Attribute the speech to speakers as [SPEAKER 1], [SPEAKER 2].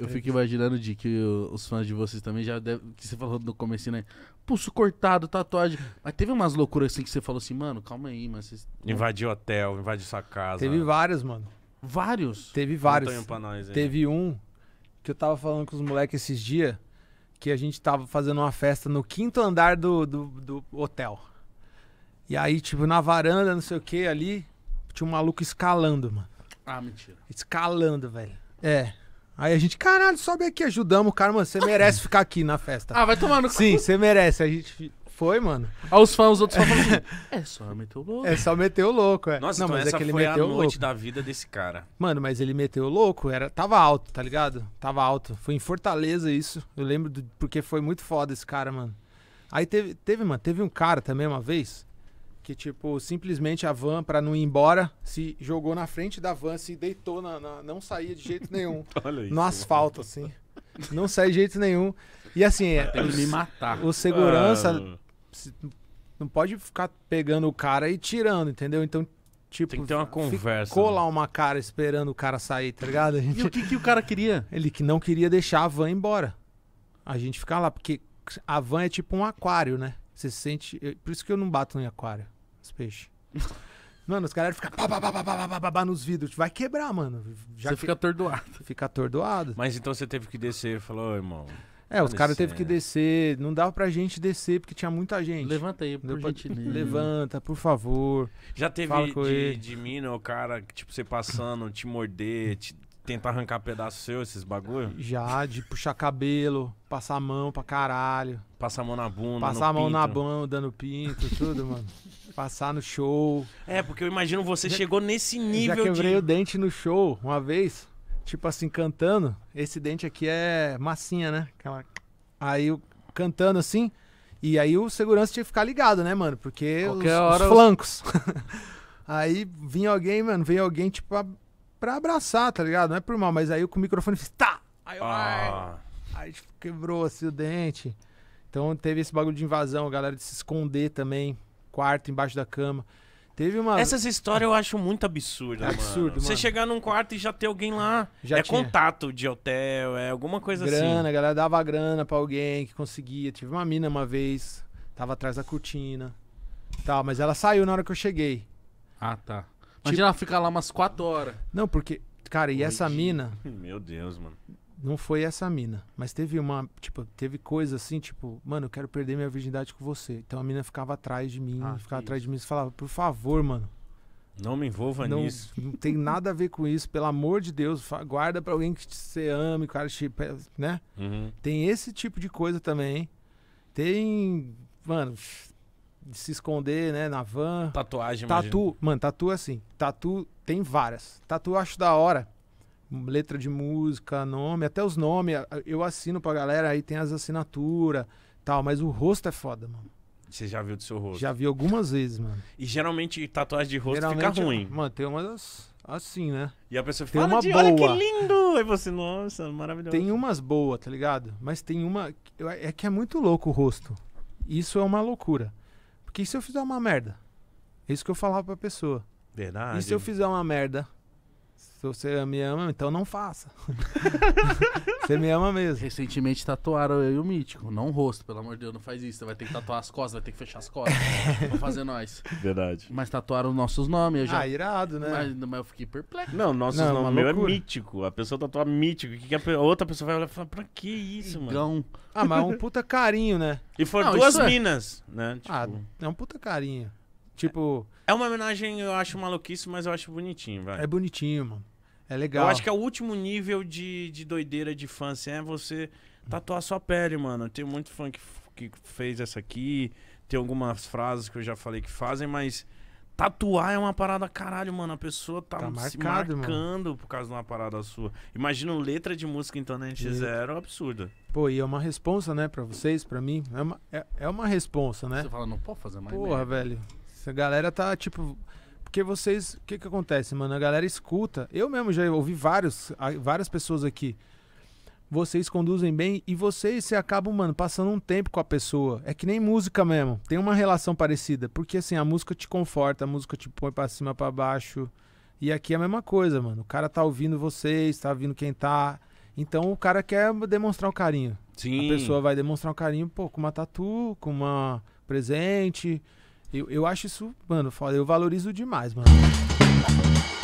[SPEAKER 1] Eu fico imaginando de que os fãs de vocês também já deve, que você falou no começo, né? Pulso cortado, tatuagem. Mas teve umas loucuras assim que você falou assim, mano, calma aí, mas vocês... Invadiu hotel, invadiu sua casa. Teve vários, mano. Vários? Teve vários. Pra nós, Teve um que eu tava falando com os moleques esses dias que a gente tava fazendo uma festa no quinto andar do, do, do hotel. E aí, tipo, na varanda, não sei o que, ali, tinha um maluco escalando, mano. Ah, mentira. Escalando, velho. É. Aí a gente, caralho, sobe aqui, ajudamos o cara, mano. Você merece ficar aqui na festa. Ah, vai tomar no Sim, você merece. A gente foi, mano. Aí os fãs, os outros fãs assim, é só meter o louco. É só meter o louco, é. Nossa, não, então mas é essa é que ele foi meteu a noite louco. da vida desse cara. Mano, mas ele meteu o louco, era, tava alto, tá ligado? Tava alto. Foi em Fortaleza isso. Eu lembro do... porque foi muito foda esse cara, mano. Aí teve, teve, mano, teve um cara também uma vez que, tipo, simplesmente a van, para não ir embora, se jogou na frente da van, se deitou, na, na não saía de jeito nenhum. Olha isso. No asfalto, assim. Não sai de jeito nenhum. E assim, é, Tem que me matar. o segurança ah. se, não pode ficar pegando o cara e tirando, entendeu? Então, tipo, Tem que ter uma conversa. Ficou né? lá uma cara esperando o cara sair, tá ligado? Gente... E o que, que o cara queria? Ele que não queria deixar a van embora. A gente ficar lá, porque a van é tipo um aquário, né? Você sente. Por isso que eu não bato em aquário dos peixes. Mano, os caras ficam pá, pá, pá, pá, pá, pá, pá, pá, nos vidros. Vai quebrar, mano. Já você que... fica atordoado. Fica atordoado. Mas então você teve que descer e falou, oh, irmão. É, os caras teve que descer. Não dava pra gente descer porque tinha muita gente. Levanta aí, por pra... Levanta, por favor. Já teve Fala com de, ele. de mina o cara, tipo, você passando, te morder, te tentar arrancar pedaço seu, esses bagulho? Já, de puxar cabelo, passar a mão pra caralho. Passar a mão na bunda, Passar a mão pinto. na bunda, dando pinto, tudo, mano. passar no show. É, porque eu imagino você já, chegou nesse nível. Já quebrei de... o dente no show uma vez, tipo assim, cantando. Esse dente aqui é massinha, né? Aquela... Aí eu cantando assim. E aí o segurança tinha que ficar ligado, né, mano? Porque Qualquer os, os flancos. Eu... aí vinha alguém, mano, veio alguém, tipo, pra, pra, abraçar, tá ligado? Não é por mal, mas aí com o microfone fiz, tá!
[SPEAKER 2] Aí eu, ah.
[SPEAKER 1] aí, tipo, quebrou assim o dente. Então teve esse bagulho de invasão, a galera de se esconder também quarto, embaixo da cama. Teve uma. Essas histórias eu acho muito absurda. É absurdo, mano. Você chegar num quarto e já ter alguém lá. Já é tinha. contato de hotel, é alguma coisa grana, assim. Grana, a galera dava grana pra alguém que conseguia. Tive uma mina uma vez, tava atrás da cortina. Tal, mas ela saiu na hora que eu cheguei. Ah, tá. Imagina tipo... ela ficar lá umas quatro horas. Não, porque. Cara, e Oi, essa mina. Meu Deus, mano não foi essa mina, mas teve uma, tipo, teve coisa assim, tipo, mano, eu quero perder minha virgindade com você. Então a mina ficava atrás de mim, ah, ficava atrás de mim e falava, por favor, mano. Não me envolva não, nisso. Não tem nada a ver com isso, pelo amor de Deus, guarda pra alguém que você ama, o cara te, né? Uhum. Tem esse tipo de coisa também. Tem, mano, de se esconder, né, na van. Tatuagem, Tatu, imagina. mano, tatu é assim, tatu tem várias. Tatu eu acho da hora letra de música, nome, até os nomes, eu assino pra galera, aí tem as assinaturas tal, mas o rosto é foda, mano. Você já viu do seu rosto? Já vi algumas vezes, mano. E geralmente tatuagem de rosto geralmente, fica ruim. Mano, tem umas assim, né? E a pessoa fica, uma de, boa. olha que lindo! Aí você, nossa, maravilhoso. Tem umas boas, tá ligado? Mas tem uma... É que é muito louco o rosto. Isso é uma loucura. Porque e se eu fizer uma merda? É isso que eu falava pra pessoa. Verdade. E se eu fizer uma merda se você me ama, então não faça. você me ama mesmo. Recentemente tatuaram eu e o Mítico. Não o rosto, pelo amor de Deus, não faz isso. Você vai ter que tatuar as costas, vai ter que fechar as costas. Vou fazer nós. Verdade. Mas tatuaram nossos nomes. Eu já... Ah, irado, né? Mas, mas eu fiquei perplexo. Não, nossos não, é nomes. meu é mítico. A pessoa tatua mítico. Que que a outra pessoa vai olhar e falar, pra que isso, Igão. mano? Ah, mas é um puta carinho, né? E foram duas é... minas, né? Ah, tipo... Ah, é um puta carinho. Tipo. É uma homenagem, eu acho maluquice, mas eu acho bonitinho, vai. É bonitinho, mano. É legal. Eu acho que é o último nível de, de doideira de fã, assim, é você tatuar sua pele, mano. Tem muito fã que, que fez essa aqui. Tem algumas frases que eu já falei que fazem, mas tatuar é uma parada caralho, mano. A pessoa tá, tá marcado, se marcando mano. por causa de uma parada sua. Imagina letra de música então na né? gente zero, absurda. Pô, e é uma responsa, né, pra vocês, pra mim. É uma, é, é uma responsa, né? Você fala, não pode fazer mais Porra, merda. velho. A galera tá, tipo. Porque vocês. O que que acontece, mano? A galera escuta. Eu mesmo já ouvi vários, várias pessoas aqui. Vocês conduzem bem e vocês se acabam, mano, passando um tempo com a pessoa. É que nem música mesmo. Tem uma relação parecida. Porque, assim, a música te conforta, a música te põe pra cima, pra baixo. E aqui é a mesma coisa, mano. O cara tá ouvindo vocês, tá ouvindo quem tá. Então o cara quer demonstrar o um carinho. Sim. A pessoa vai demonstrar o um carinho, pô, com uma tatu, com uma presente, eu, eu acho isso, mano, foda. Eu valorizo demais, mano.